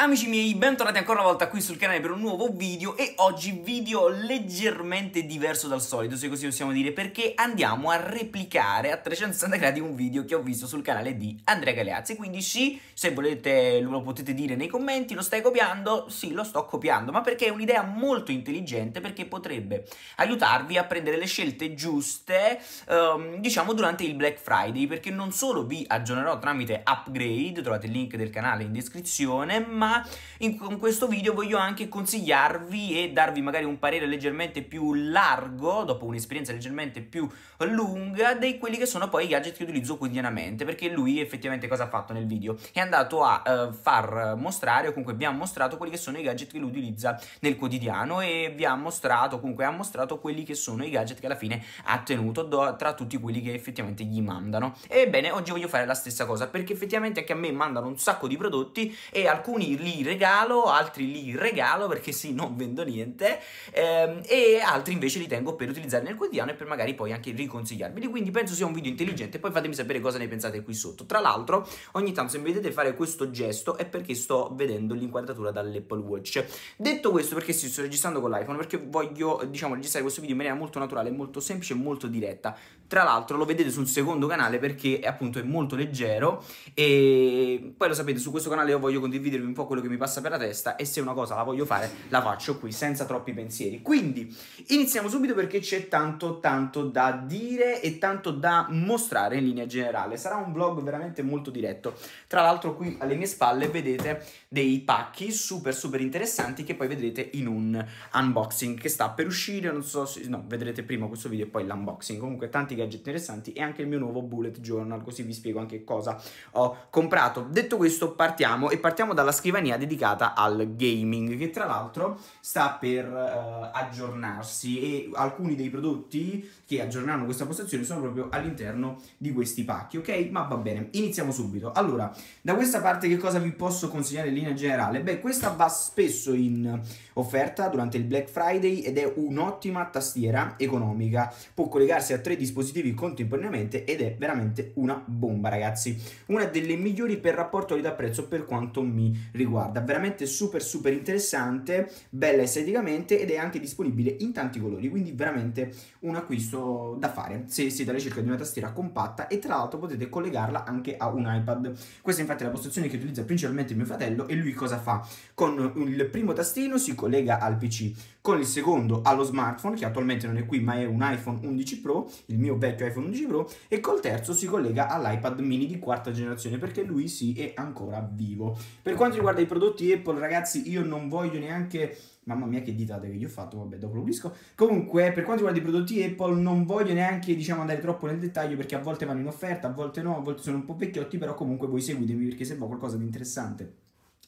Amici miei, bentornati ancora una volta qui sul canale per un nuovo video e oggi video leggermente diverso dal solito, se così possiamo dire, perché andiamo a replicare a 360 gradi un video che ho visto sul canale di Andrea Galeazzi, quindi sì, se volete lo potete dire nei commenti, lo stai copiando? Sì, lo sto copiando, ma perché è un'idea molto intelligente perché potrebbe aiutarvi a prendere le scelte giuste, ehm, diciamo, durante il Black Friday, perché non solo vi aggiornerò tramite upgrade, trovate il link del canale in descrizione, ma ma in, con questo video voglio anche consigliarvi e darvi magari un parere leggermente più largo, dopo un'esperienza leggermente più lunga, di quelli che sono poi i gadget che utilizzo quotidianamente, perché lui effettivamente cosa ha fatto nel video? È andato a eh, far mostrare, o comunque vi ha mostrato quelli che sono i gadget che lui utilizza nel quotidiano e vi ha mostrato, comunque ha mostrato quelli che sono i gadget che alla fine ha tenuto do, tra tutti quelli che effettivamente gli mandano. Ebbene, oggi voglio fare la stessa cosa, perché effettivamente anche a me mandano un sacco di prodotti e alcuni li regalo, altri li regalo perché sì, non vendo niente, ehm, e altri invece li tengo per utilizzare nel quotidiano e per magari poi anche riconsigliarveli. Quindi penso sia un video intelligente, poi fatemi sapere cosa ne pensate qui sotto. Tra l'altro, ogni tanto se mi vedete fare questo gesto è perché sto vedendo l'inquadratura dall'Apple Watch. Detto questo, perché sì, sto registrando con l'iPhone, perché voglio, diciamo, registrare questo video in maniera molto naturale, molto semplice e molto diretta. Tra l'altro lo vedete sul secondo canale perché appunto è molto leggero e poi lo sapete, su questo canale io voglio condividervi un po' quello che mi passa per la testa e se una cosa la voglio fare la faccio qui senza troppi pensieri. Quindi iniziamo subito perché c'è tanto tanto da dire e tanto da mostrare in linea generale. Sarà un vlog veramente molto diretto. Tra l'altro qui alle mie spalle vedete dei pacchi super super interessanti che poi vedrete in un unboxing che sta per uscire, non so se no, vedrete prima questo video e poi l'unboxing. Comunque tanti gadget interessanti e anche il mio nuovo bullet journal, così vi spiego anche cosa ho comprato. Detto questo, partiamo e partiamo dalla scrivania scrivania dedicata al gaming, che tra l'altro sta per eh, aggiornarsi e alcuni dei prodotti che aggiorneranno questa postazione sono proprio all'interno di questi pacchi, ok? Ma va bene, iniziamo subito. Allora, da questa parte che cosa vi posso consegnare in linea generale? Beh, questa va spesso in offerta durante il Black Friday ed è un'ottima tastiera economica. Può collegarsi a tre dispositivi contemporaneamente ed è veramente una bomba, ragazzi. Una delle migliori per rapporto qualità-prezzo per quanto mi riguarda riguarda. Veramente super super interessante, bella esteticamente ed è anche disponibile in tanti colori, quindi veramente un acquisto da fare se siete alla ricerca di una tastiera compatta e tra l'altro potete collegarla anche a un iPad. Questa infatti è la postazione che utilizza principalmente mio fratello e lui cosa fa? Con il primo tastino si collega al PC, con il secondo allo smartphone che attualmente non è qui ma è un iPhone 11 Pro, il mio vecchio iPhone 11 Pro e col terzo si collega all'iPad mini di quarta generazione perché lui sì è ancora vivo. Per quanto riguarda riguarda i prodotti Apple, ragazzi, io non voglio neanche... Mamma mia che ditate che gli ho fatto, vabbè, dopo lo pulisco. Comunque, per quanto riguarda i prodotti Apple, non voglio neanche, diciamo, andare troppo nel dettaglio perché a volte vanno in offerta, a volte no, a volte sono un po' vecchiotti, però comunque voi seguitemi perché se va qualcosa di interessante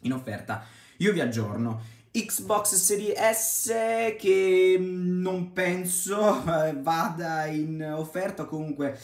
in offerta, io vi aggiorno. Xbox Series S che mm, non penso vada in offerta, comunque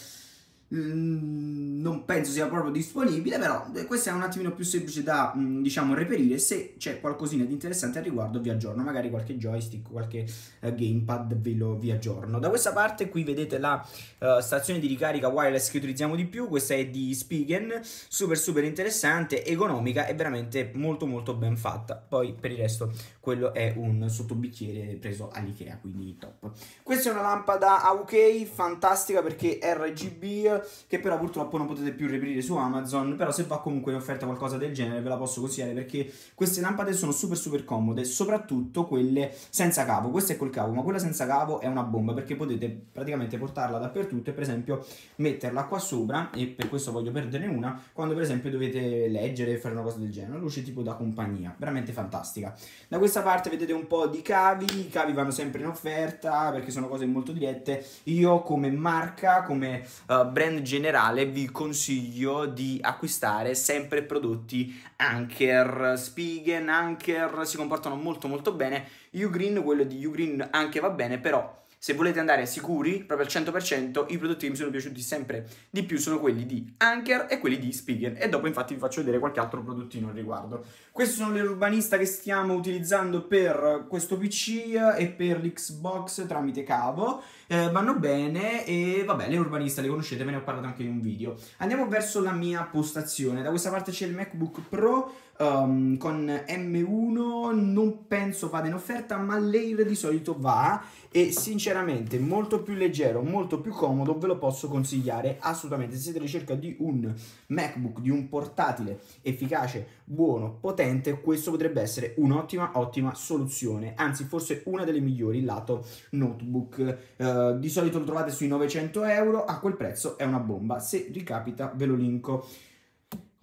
non penso sia proprio disponibile, però questa è un attimino più semplice da diciamo reperire. Se c'è qualcosina di interessante al riguardo, vi aggiorno. Magari qualche joystick, qualche eh, gamepad ve lo vi aggiorno. Da questa parte qui vedete la uh, stazione di ricarica wireless che utilizziamo di più. Questa è di Spigen, super super interessante, economica e veramente molto molto ben fatta. Poi per il resto, quello è un sottobicchiere preso all'IKEA, quindi top. Questa è una lampada AUK fantastica perché RGB che però purtroppo non potete più reperire su Amazon, però se va comunque in offerta qualcosa del genere ve la posso consigliare perché queste lampade sono super super comode, soprattutto quelle senza cavo, questa è col cavo, ma quella senza cavo è una bomba perché potete praticamente portarla dappertutto e per esempio metterla qua sopra e per questo voglio perderne una quando per esempio dovete leggere e fare una cosa del genere, una luce tipo da compagnia, veramente fantastica. Da questa parte vedete un po' di cavi, i cavi vanno sempre in offerta perché sono cose molto dirette, io come marca, come uh, brand trend generale vi consiglio di acquistare sempre prodotti Anker, Spigen, Anker si comportano molto molto bene, Ugreen, quello di Ugreen anche va bene, però se volete andare sicuri, proprio al 100%, i prodotti che mi sono piaciuti sempre di più sono quelli di Anker e quelli di Spiegel. E dopo infatti vi faccio vedere qualche altro prodottino al riguardo. Queste sono le urbanista che stiamo utilizzando per questo PC e per l'Xbox tramite cavo. Eh, vanno bene e vabbè, le urbanista le conoscete, ve ne ho parlato anche in un video. Andiamo verso la mia postazione. Da questa parte c'è il MacBook Pro um, con M1 non penso vada in offerta ma l'air di solito va e sinceramente molto più leggero molto più comodo ve lo posso consigliare assolutamente se siete alla ricerca di un MacBook di un portatile efficace buono potente questo potrebbe essere un'ottima ottima soluzione anzi forse una delle migliori lato notebook uh, di solito lo trovate sui 900 euro a quel prezzo è una bomba se ricapita ve lo linko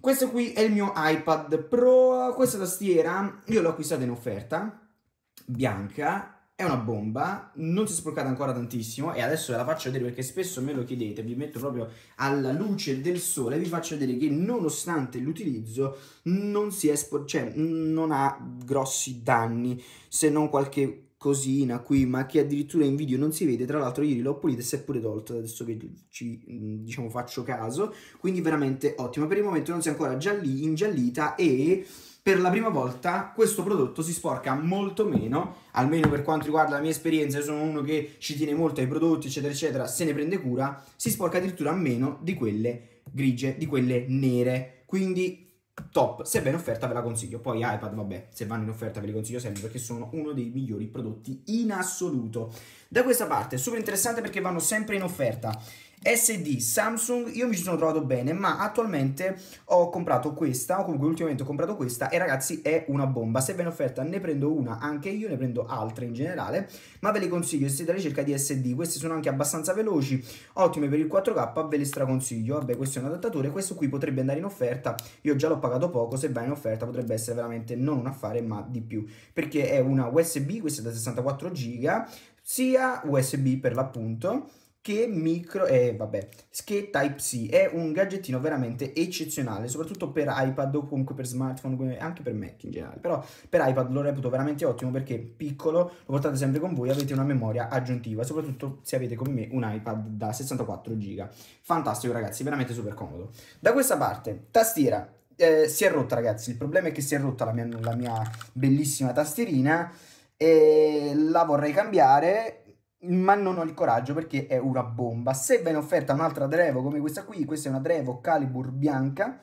questo qui è il mio iPad Pro, questa tastiera io l'ho acquistata in offerta, bianca, è una bomba, non si è sporcata ancora tantissimo e adesso ve la faccio vedere perché spesso me lo chiedete, vi metto proprio alla luce del sole, e vi faccio vedere che nonostante l'utilizzo non si è sporcata, cioè non ha grossi danni se non qualche cosina qui, ma che addirittura in video non si vede. Tra l'altro, ieri l'ho pulita e si è pure tolta, adesso che ci diciamo faccio caso. Quindi, veramente ottima. Per il momento non si è ancora gialli, ingiallita e. Per la prima volta questo prodotto si sporca molto meno, almeno per quanto riguarda la mia esperienza, io sono uno che ci tiene molto ai prodotti, eccetera, eccetera, se ne prende cura, si sporca addirittura meno di quelle grigie, di quelle nere. Quindi top. Se va in offerta ve la consiglio. Poi iPad, vabbè, se vanno in offerta ve li consiglio sempre perché sono uno dei migliori prodotti in assoluto. Da questa parte, super interessante perché vanno sempre in offerta. SD Samsung io mi ci sono trovato bene ma attualmente ho comprato questa o comunque ultimamente ho comprato questa e ragazzi è una bomba se viene offerta ne prendo una anche io ne prendo altre in generale ma ve le consiglio se siete alla ricerca di SD queste sono anche abbastanza veloci ottime per il 4K ve le straconsiglio vabbè questo è un adattatore questo qui potrebbe andare in offerta io già l'ho pagato poco se va in offerta potrebbe essere veramente non un affare ma di più perché è una USB questa è da 64 GB sia USB per l'appunto che micro... Eh, vabbè, che Type-C è un gadgettino veramente eccezionale, soprattutto per iPad o comunque per smartphone, anche per Mac in generale, però per iPad lo reputo veramente ottimo perché piccolo, lo portate sempre con voi, avete una memoria aggiuntiva, soprattutto se avete come me un iPad da 64 GB. Fantastico ragazzi, veramente super comodo. Da questa parte, tastiera, eh, si è rotta ragazzi, il problema è che si è rotta la mia, la mia bellissima tastierina e la vorrei cambiare ma non ho il coraggio perché è una bomba. Se viene offerta un'altra Drevo come questa qui, questa è una Drevo Calibur bianca,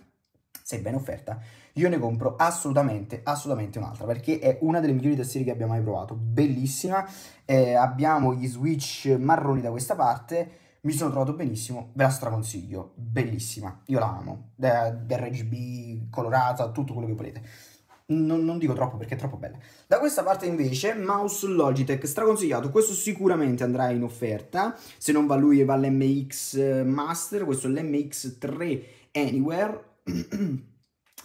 se viene offerta, io ne compro assolutamente, assolutamente un'altra, perché è una delle migliori tastiere che abbiamo mai provato, bellissima, eh, abbiamo gli switch marroni da questa parte, mi sono trovato benissimo, ve la straconsiglio, bellissima, io la amo, da, da RGB colorata, tutto quello che volete non, non, dico troppo perché è troppo bella. Da questa parte invece, mouse Logitech, straconsigliato, questo sicuramente andrà in offerta, se non va lui va l'MX eh, Master, questo è l'MX3 Anywhere.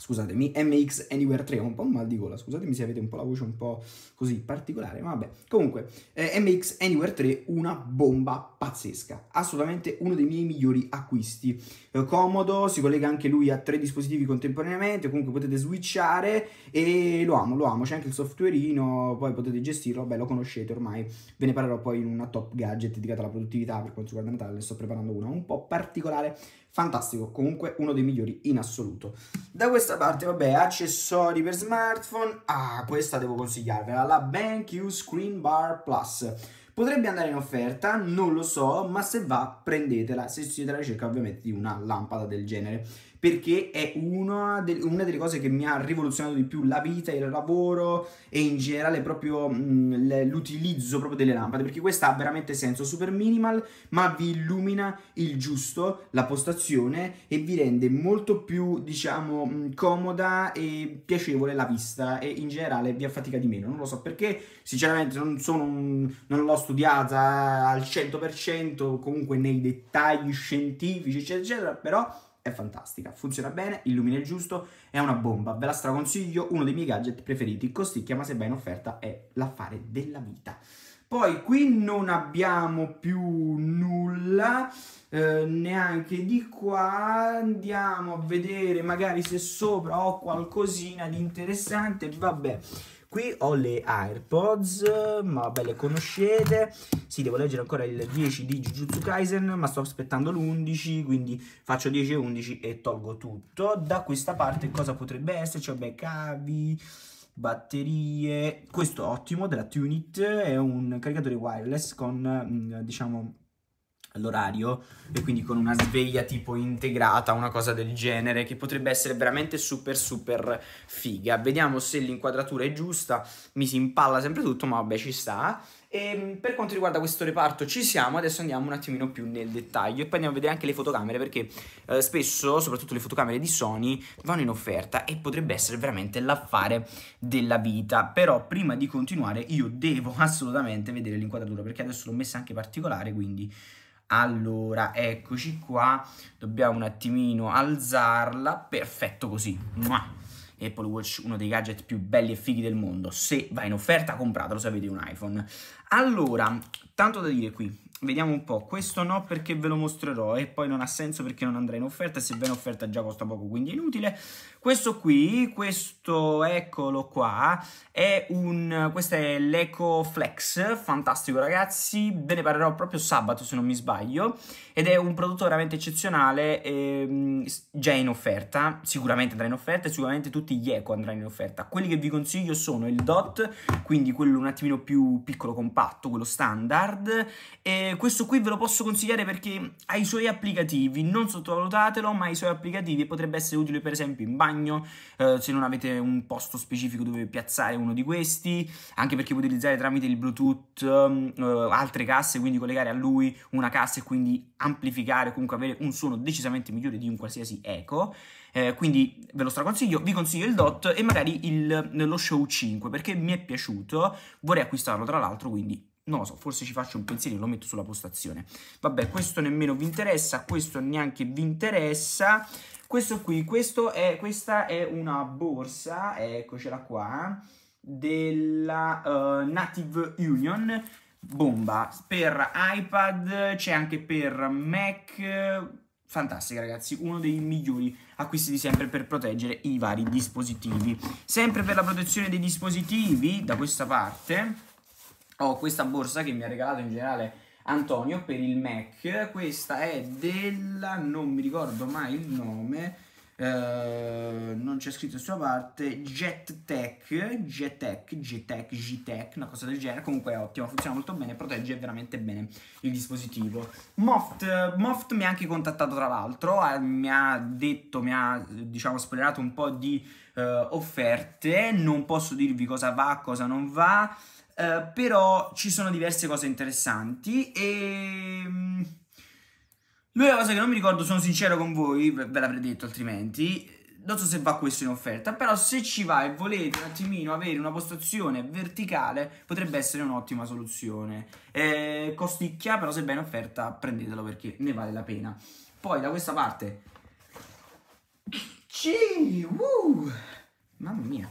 scusatemi, MX Anywhere 3, ho un po' un mal di gola, scusatemi se avete un po' la voce un po' così particolare, ma vabbè. Comunque, eh, MX Anywhere 3, una bomba pazzesca, assolutamente uno dei miei migliori acquisti. Eh, comodo, si collega anche lui a tre dispositivi contemporaneamente, comunque potete switchare e lo amo, lo amo, c'è anche il softwareino, poi potete gestirlo, beh lo conoscete ormai, ve ne parlerò poi in una top gadget dedicata alla produttività per quanto riguarda Natale, ne sto preparando una un po' particolare, fantastico, comunque uno dei migliori in assoluto. Da questa parte, vabbè, accessori per smartphone, ah, questa devo consigliarvela, la BenQ Screen Bar Plus. Potrebbe andare in offerta, non lo so, ma se va prendetela, se siete alla ricerca ovviamente di una lampada del genere perché è una, de- una, delle cose che mi ha rivoluzionato di più la vita, il lavoro e in generale proprio mh, l'utilizzo proprio delle lampade, perché questa ha veramente senso, super minimal, ma vi illumina il giusto, la postazione e vi rende molto più, diciamo, mh, comoda e piacevole la vista e in generale vi affatica di meno, non lo so perché, sinceramente non, un, non l'ho studiata al 100%, comunque nei dettagli scientifici, eccetera, eccetera, però è fantastica, funziona bene, illumina il giusto, è una bomba, ve la straconsiglio, uno dei miei gadget preferiti, costicchia ma se ben offerta è l'affare della vita. Poi qui non abbiamo più nulla, eh, neanche di qua, andiamo a vedere magari se sopra ho qualcosina di interessante, vabbè. Qui ho le AirPods, ma le conoscete. Sì, devo leggere ancora il 10 di Jujutsu Kaisen, ma sto aspettando l'11, quindi faccio 10 e 11 e tolgo tutto. Da questa parte cosa potrebbe esserci? Cioè, cavi, batterie... Questo ottimo, della Tunit, è un caricatore wireless con, mm, diciamo all'orario e quindi con una sveglia tipo integrata, una cosa del genere che potrebbe essere veramente super super figa. Vediamo se l'inquadratura è giusta, mi si impalla sempre tutto, ma vabbè ci sta. E ehm, per quanto riguarda questo reparto ci siamo, adesso andiamo un attimino più nel dettaglio e poi andiamo a vedere anche le fotocamere perché eh, spesso, soprattutto le fotocamere di Sony, vanno in offerta e potrebbe essere veramente l'affare della vita. Però prima di continuare io devo assolutamente vedere l'inquadratura perché adesso l'ho messa anche particolare, quindi allora, eccoci qua, dobbiamo un attimino alzarla, perfetto così. Mua. Apple Watch, uno dei gadget più belli e fighi del mondo. Se va in offerta, compratelo se avete un iPhone. Allora, tanto da dire qui, Vediamo un po', questo no perché ve lo mostrerò e poi non ha senso perché non andrà in offerta, se va in offerta già costa poco quindi è inutile. Questo qui, questo eccolo qua, è un, questo è l'Eco Flex, fantastico ragazzi, ve ne parlerò proprio sabato se non mi sbaglio ed è un prodotto veramente eccezionale, ehm, già in offerta, sicuramente andrà in offerta e sicuramente tutti gli Eco andranno in offerta. Quelli che vi consiglio sono il Dot, quindi quello un attimino più piccolo compatto, quello standard e questo qui ve lo posso consigliare perché ha i suoi applicativi, non sottovalutatelo, ma i suoi applicativi potrebbe essere utile per esempio in bagno, eh, se non avete un posto specifico dove piazzare uno di questi, anche perché puoi utilizzare tramite il Bluetooth ehm, eh, altre casse, quindi collegare a lui una cassa e quindi amplificare, comunque avere un suono decisamente migliore di un qualsiasi eco. Eh, quindi ve lo straconsiglio, vi consiglio il DOT e magari il, lo Show 5 perché mi è piaciuto, vorrei acquistarlo tra l'altro, quindi non lo so, forse ci faccio un pensiero e lo metto sulla postazione. Vabbè, questo nemmeno vi interessa, questo neanche vi interessa. Questo qui, questo è, questa è una borsa, eccocela qua, della uh, Native Union, bomba, per iPad, c'è anche per Mac, fantastica ragazzi, uno dei migliori acquisti di sempre per proteggere i vari dispositivi. Sempre per la protezione dei dispositivi, da questa parte ho oh, questa borsa che mi ha regalato in generale Antonio per il Mac. Questa è della, non mi ricordo mai il nome, eh, non c'è scritto sulla parte, JetTech, JetTech, JetTech, JetTech, una cosa del genere. Comunque è ottima, funziona molto bene, protegge veramente bene il dispositivo. Moft, Moft mi ha anche contattato tra l'altro, eh, mi ha detto, mi ha diciamo spoilerato un po' di eh, offerte, non posso dirvi cosa va, cosa non va, eh, però ci sono diverse cose interessanti e... Mm, l'unica cosa che non mi ricordo, sono sincero con voi, ve l'avrei detto altrimenti, non so se va questo in offerta, però se ci va e volete un attimino avere una postazione verticale potrebbe essere un'ottima soluzione. Eh, costicchia, però se è in offerta prendetelo perché ne vale la pena. Poi da questa parte ci, uh, mamma mia,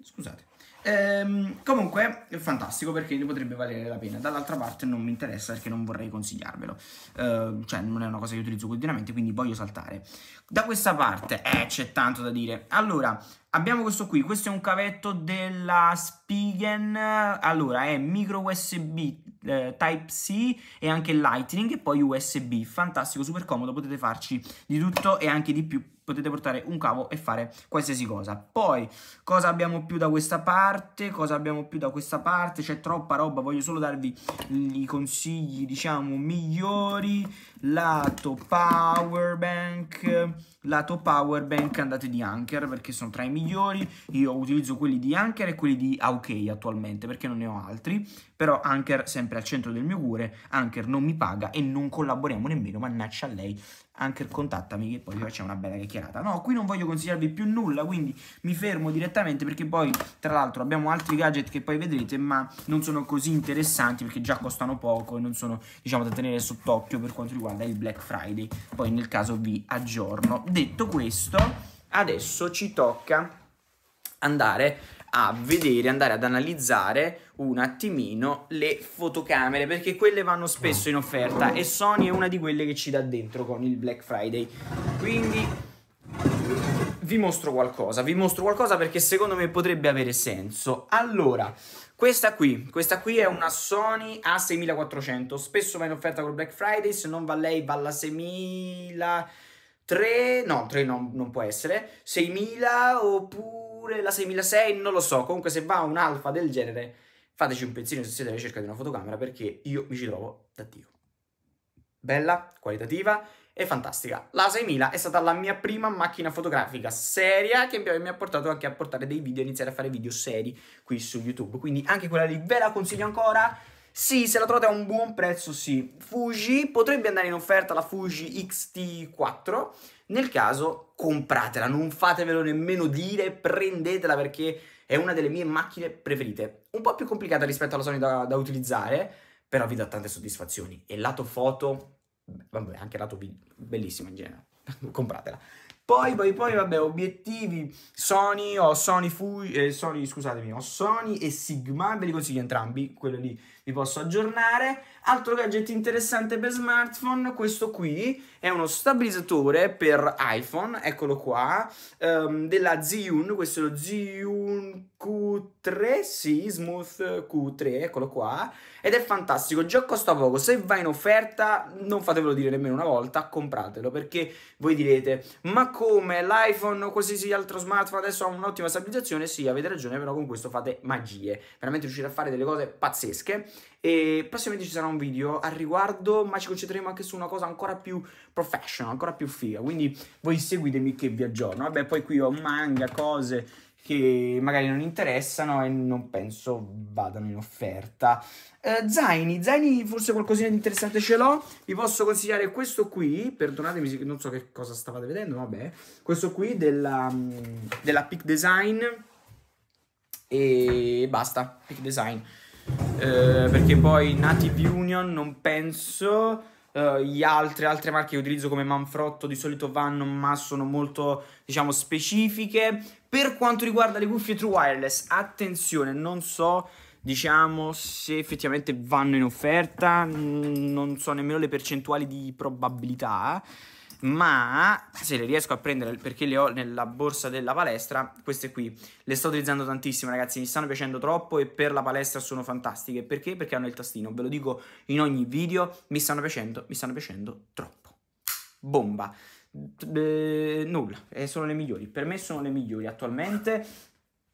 scusate. Ehm, comunque è fantastico perché potrebbe valere la pena. Dall'altra parte non mi interessa perché non vorrei consigliarvelo. Ehm, cioè, non è una cosa che utilizzo quotidianamente, quindi voglio saltare. Da questa parte eh, c'è tanto da dire. Allora, Abbiamo questo qui, questo è un cavetto della Spigen, allora è micro USB eh, Type-C e anche Lightning e poi USB, fantastico, super comodo, potete farci di tutto e anche di più, potete portare un cavo e fare qualsiasi cosa. Poi, cosa abbiamo più da questa parte, cosa abbiamo più da questa parte, c'è troppa roba, voglio solo darvi mm, i consigli, diciamo, migliori, lato power bank, lato power bank andate di Anker perché sono tra i migliori migliori, io utilizzo quelli di Anker e quelli di Aukei attualmente perché non ne ho altri, però Anker sempre al centro del mio cuore, Anker non mi paga e non collaboriamo nemmeno, mannaccia a lei, Anker contattami che poi facciamo una bella chiacchierata. No, qui non voglio consigliarvi più nulla, quindi mi fermo direttamente perché poi tra l'altro abbiamo altri gadget che poi vedrete, ma non sono così interessanti perché già costano poco e non sono diciamo da tenere sott'occhio per quanto riguarda il Black Friday. Poi nel caso vi aggiorno. Detto questo, adesso ci tocca andare a vedere, andare ad analizzare un attimino le fotocamere perché quelle vanno spesso in offerta e Sony è una di quelle che ci dà dentro con il Black Friday. Quindi vi mostro qualcosa, vi mostro qualcosa perché secondo me potrebbe avere senso. Allora, questa qui, questa qui è una Sony A6400, spesso va in offerta col Black Friday, se non va lei va alla 6000 3, no, 3 non, non può essere, 6000 oppure la 6006, non lo so, comunque se va un alfa del genere fateci un pensino se siete alla ricerca di una fotocamera perché io mi ci trovo da Dio. Bella, qualitativa e fantastica. La 6000 è stata la mia prima macchina fotografica seria che mi ha portato anche a portare dei video, iniziare a fare video seri qui su YouTube, quindi anche quella lì ve la consiglio ancora sì, se la trovate a un buon prezzo, sì. Fuji potrebbe andare in offerta la Fuji XT4. Nel caso, compratela, non fatevelo nemmeno dire, prendetela perché è una delle mie macchine preferite. Un po' più complicata rispetto alla Sony da, da utilizzare, però vi dà tante soddisfazioni. E lato foto, vabbè, anche lato video, bellissimo in genere. compratela. Poi, poi, poi, vabbè, obiettivi Sony, ho Sony, Fu- eh, Sony, scusatemi, ho Sony e Sigma, ve li consiglio entrambi, quello lì vi posso aggiornare. Altro gadget interessante per smartphone, questo qui è uno stabilizzatore per iPhone, eccolo qua, um, della Zhiyun, questo è lo Zhiyun Q3, sì, Smooth Q3, eccolo qua, ed è fantastico, già costa poco, se va in offerta non fatevelo dire nemmeno una volta, compratelo, perché voi direte, ma come l'iPhone o qualsiasi altro smartphone adesso ha un'ottima stabilizzazione? Sì, avete ragione, però con questo fate magie, veramente riuscite a fare delle cose pazzesche e prossimamente ci sarà un video al riguardo, ma ci concentreremo anche su una cosa ancora più professional, ancora più figa, quindi voi seguitemi che vi aggiorno. Vabbè, poi qui ho manga, cose che magari non interessano e non penso vadano in offerta. Eh, zaini, zaini forse qualcosina di interessante ce l'ho, vi posso consigliare questo qui, perdonatemi se non so che cosa stavate vedendo, vabbè, questo qui della, mm, della Peak Design e basta, Peak Design. Eh, perché poi Native Union non penso, eh, gli altri, altre marche che utilizzo come Manfrotto di solito vanno ma sono molto diciamo specifiche. Per quanto riguarda le cuffie True Wireless, attenzione, non so diciamo se effettivamente vanno in offerta, non so nemmeno le percentuali di probabilità ma se le riesco a prendere perché le ho nella borsa della palestra, queste qui le sto utilizzando tantissimo ragazzi, mi stanno piacendo troppo e per la palestra sono fantastiche, perché? Perché hanno il tastino, ve lo dico in ogni video, mi stanno piacendo, mi stanno piacendo troppo, bomba. Eh, nulla, eh, sono le migliori. Per me sono le migliori attualmente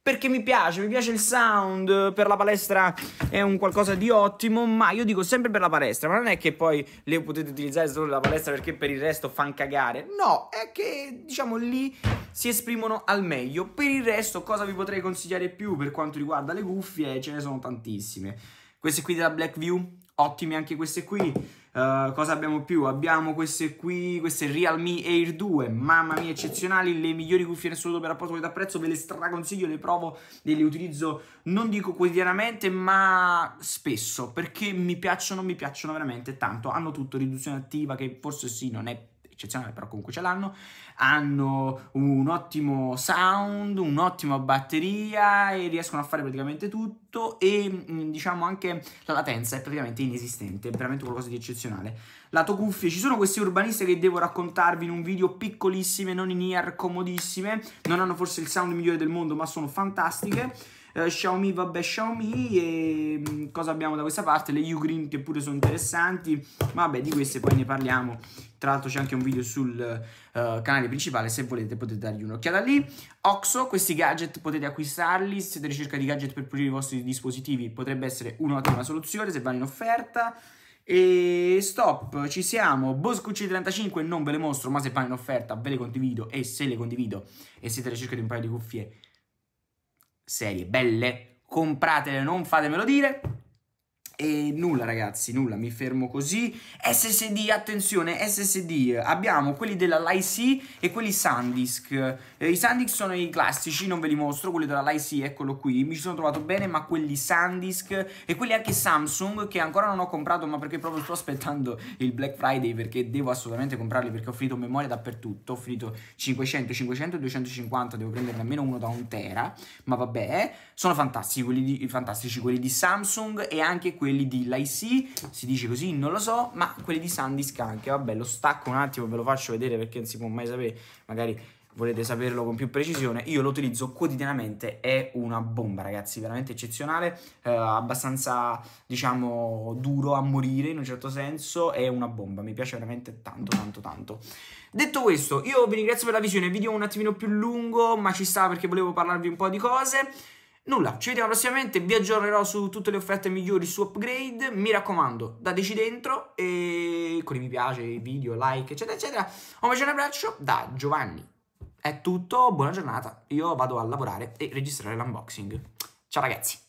perché mi piace, mi piace il sound, per la palestra è un qualcosa di ottimo, ma io dico sempre per la palestra, ma non è che poi le potete utilizzare solo per la palestra perché per il resto fan cagare, no, è che diciamo lì si esprimono al meglio, per il resto cosa vi potrei consigliare più per quanto riguarda le cuffie, ce ne sono tantissime, queste qui della Blackview, ottime anche queste qui, Uh, cosa abbiamo più? Abbiamo queste qui, queste Realme Air 2, mamma mia eccezionali, le migliori cuffie nel assoluto per rapporto qualità-prezzo, ve le straconsiglio, le provo e le utilizzo non dico quotidianamente ma spesso perché mi piacciono, mi piacciono veramente tanto, hanno tutto, riduzione attiva che forse sì non è eccezionale, però comunque ce l'hanno. Hanno un ottimo sound, un'ottima batteria e riescono a fare praticamente tutto e mm, diciamo anche la latenza è praticamente inesistente, è veramente qualcosa di eccezionale. Lato cuffie, ci sono queste urbaniste che devo raccontarvi in un video piccolissime, non in ear, comodissime, non hanno forse il sound migliore del mondo ma sono fantastiche Uh, Xiaomi, vabbè, Xiaomi e mh, mm, cosa abbiamo da questa parte? Le Ugreen che pure sono interessanti, ma vabbè, di queste poi ne parliamo. Tra l'altro c'è anche un video sul uh, canale principale, se volete potete dargli un'occhiata lì. Oxo, questi gadget potete acquistarli, se siete in ricerca di gadget per pulire i vostri dispositivi potrebbe essere un'ottima soluzione se vanno in offerta. E stop, ci siamo. Boscucci 35 non ve le mostro, ma se vanno in offerta ve le condivido e se le condivido e siete in ricerca di un paio di cuffie serie belle, compratele, non fatemelo dire. E nulla ragazzi, nulla, mi fermo così. SSD, attenzione, SSD. Abbiamo quelli della LiC e quelli SanDisk. Eh, I SanDisk sono i classici, non ve li mostro, quelli della LiC, eccolo qui. Mi ci sono trovato bene, ma quelli SanDisk e quelli anche Samsung che ancora non ho comprato, ma perché proprio sto aspettando il Black Friday perché devo assolutamente comprarli perché ho finito memoria dappertutto. Ho finito 500, 500 250, devo prenderne almeno uno da un tera, ma vabbè. Sono fantastici quelli di, fantastici quelli di Samsung e anche quelli quelli di Lycee, si dice così, non lo so, ma quelli di Sandisk anche, vabbè, lo stacco un attimo, ve lo faccio vedere perché non si può mai sapere, magari volete saperlo con più precisione, io lo utilizzo quotidianamente, è una bomba ragazzi, veramente eccezionale, eh, abbastanza diciamo duro a morire in un certo senso, è una bomba, mi piace veramente tanto tanto tanto. Detto questo, io vi ringrazio per la visione, video un attimino più lungo, ma ci sta perché volevo parlarvi un po' di cose, Nulla, ci vediamo prossimamente, vi aggiornerò su tutte le offerte migliori su upgrade, mi raccomando, dateci dentro e con i mi piace, i video, like, eccetera, eccetera. Un bacio e un abbraccio da Giovanni. È tutto, buona giornata, io vado a lavorare e registrare l'unboxing. Ciao ragazzi!